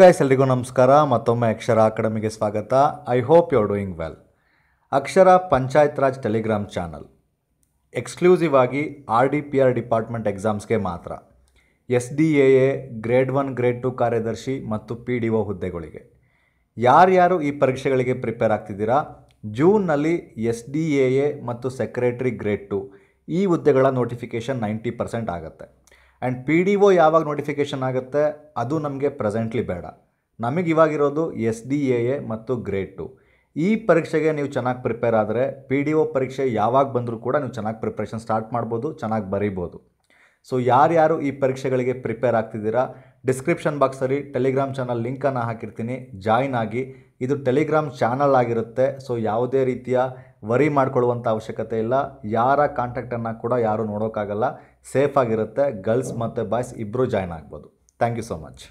guys ಎಲ್ರಿಗೂ ನಮಸ್ಕಾರ ಮತ್ತೊಮ್ಮೆ ಅಕ್ಷರ ಅಕಾಡೆಮಿಗೆ ಸ್ವಾಗತ I hope you are doing well Akshara panchayat raj Telegram channel exclusive ಆಗಿ R D P R department ಎಕ್ಸಾಮ್ಸ್ಗೆ ಮಾತ್ರ S D A A grade one grade two ಕಾರ್ಯದರ್ಶಿ ಮತ್ತು ಪಿ ಡಿ ಒ ಹುದ್ದೆಗಳಿಗೆ ಯಾರ್ಯಾರು ಈ ಪರೀಕ್ಷೆಗಳಿಗೆ ಪ್ರಿಪೇರ್ ಆಗ್ತಿದ್ದೀರಾ ಜೂನ್ನಲ್ಲಿ ಎಸ್ ಡಿ ಎ ಎ ಮತ್ತು ಸೆಕ್ರೆಟ್ರಿ ಗ್ರೇಡ್ ಟು ಈ ಹುದ್ದೆಗಳ ನೋಟಿಫಿಕೇಷನ್ ನೈಂಟಿ ಪರ್ಸೆಂಟ್ ಆಗುತ್ತೆ ಆ್ಯಂಡ್ ಪಿ ಡಿ ಒ ಯಾವಾಗ ನೋಟಿಫಿಕೇಷನ್ ಆಗುತ್ತೆ ಅದು ನಮಗೆ ಪ್ರೆಸೆಂಟ್ಲಿ ಬೇಡ ನಮಗೆ ಇವಾಗಿರೋದು ಎಸ್ ಡಿ ಎ ಎ ಮತ್ತು ಗ್ರೇಡ್ ಟು ಈ ಪರೀಕ್ಷೆಗೆ ನೀವು ಚೆನ್ನಾಗಿ ಪ್ರಿಪೇರ್ ಆದರೆ ಪಿ ಡಿ ಒ ಪರೀಕ್ಷೆ ಯಾವಾಗ ಬಂದರೂ ಕೂಡ ನೀವು ಚೆನ್ನಾಗಿ ಪ್ರಿಪ್ರೇಷನ್ ಸ್ಟಾರ್ಟ್ ಮಾಡ್ಬೋದು ಚೆನ್ನಾಗಿ ಬರೀಬೋದು ಸೊ ಯಾರ್ಯಾರು ಈ ಪರೀಕ್ಷೆಗಳಿಗೆ ಪ್ರಿಪೇರ್ ಆಗ್ತಿದ್ದೀರಾ ಡಿಸ್ಕ್ರಿಪ್ಷನ್ ಬಾಕ್ಸಲ್ಲಿ ಟೆಲಿಗ್ರಾಮ್ ಚಾನಲ್ ಲಿಂಕನ್ನು ಹಾಕಿರ್ತೀನಿ ಜಾಯ್ನ್ ಆಗಿ ಇದು ಟೆಲಿಗ್ರಾಮ್ ಚಾನಲ್ ಆಗಿರುತ್ತೆ ಸೊ ಯಾವುದೇ ರೀತಿಯ ವರಿ ಮಾಡ್ಕೊಳ್ಳುವಂಥ ಅವಶ್ಯಕತೆ ಇಲ್ಲ ಯಾರ ಕಾಂಟ್ಯಾಕ್ಟನ್ನು ಕೂಡ ಯಾರೂ ನೋಡೋಕ್ಕಾಗಲ್ಲ ಸೇಫಾಗಿರುತ್ತೆ ಗರ್ಲ್ಸ್ ಮತ್ತು ಬಾಯ್ಸ್ ಇಬ್ಬರೂ ಜಾಯ್ನ್ ಆಗ್ಬೋದು ಥ್ಯಾಂಕ್ ಯು ಸೊ ಮಚ್